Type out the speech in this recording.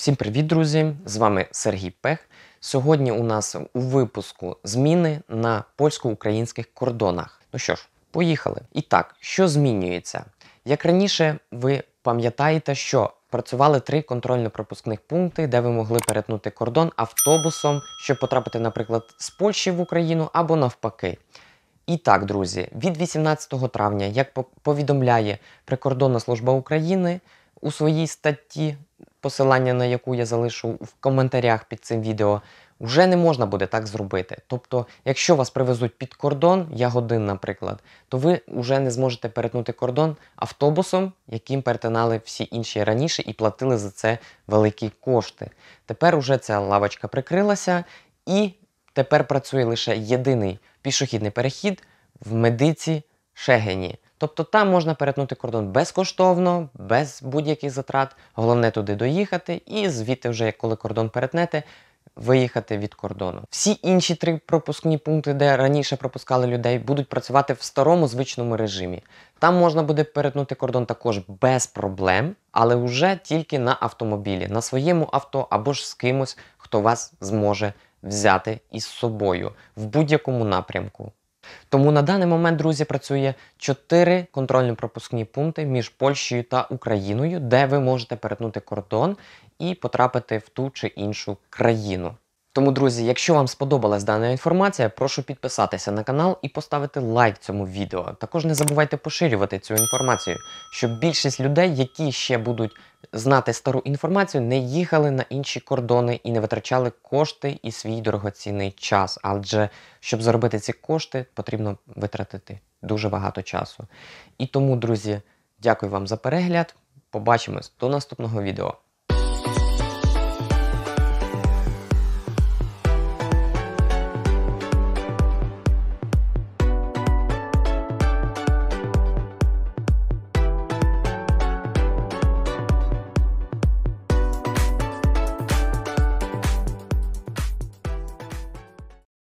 Всім привіт, друзі! З вами Сергій Пех. Сьогодні у нас у випуску зміни на польсько-українських кордонах. Ну що ж, поїхали. І так, що змінюється? Як раніше, ви пам'ятаєте, що працювали три контрольно-пропускних пункти, де ви могли перетнути кордон автобусом, щоб потрапити, наприклад, з Польщі в Україну або навпаки. І так, друзі, від 18 травня, як повідомляє Прикордонна служба України у своїй статті посилання на яку я залишу в коментарях під цим відео, вже не можна буде так зробити. Тобто, якщо вас привезуть під кордон, я годин наприклад, то ви вже не зможете перетнути кордон автобусом, яким перетинали всі інші раніше і платили за це великі кошти. Тепер уже ця лавочка прикрилася, і тепер працює лише єдиний пішохідний перехід в медиці Шегені. Тобто там можна перетнути кордон безкоштовно, без будь-яких затрат, головне туди доїхати, і звідти, вже як коли кордон перетнете, виїхати від кордону. Всі інші три пропускні пункти, де раніше пропускали людей, будуть працювати в старому звичному режимі. Там можна буде перетнути кордон також без проблем, але вже тільки на автомобілі, на своєму авто або ж з кимось, хто вас зможе взяти із собою в будь-якому напрямку. Тому на даний момент, друзі, працює 4 контрольно-пропускні пункти між Польщею та Україною, де ви можете перетнути кордон і потрапити в ту чи іншу країну. Тому, друзі, якщо вам сподобалась дана інформація, прошу підписатися на канал і поставити лайк цьому відео. Також не забувайте поширювати цю інформацію, щоб більшість людей, які ще будуть знати стару інформацію, не їхали на інші кордони і не витрачали кошти і свій дорогоцінний час. Адже щоб заробити ці кошти, потрібно витратити дуже багато часу. І тому, друзі, дякую вам за перегляд. Побачимось до наступного відео.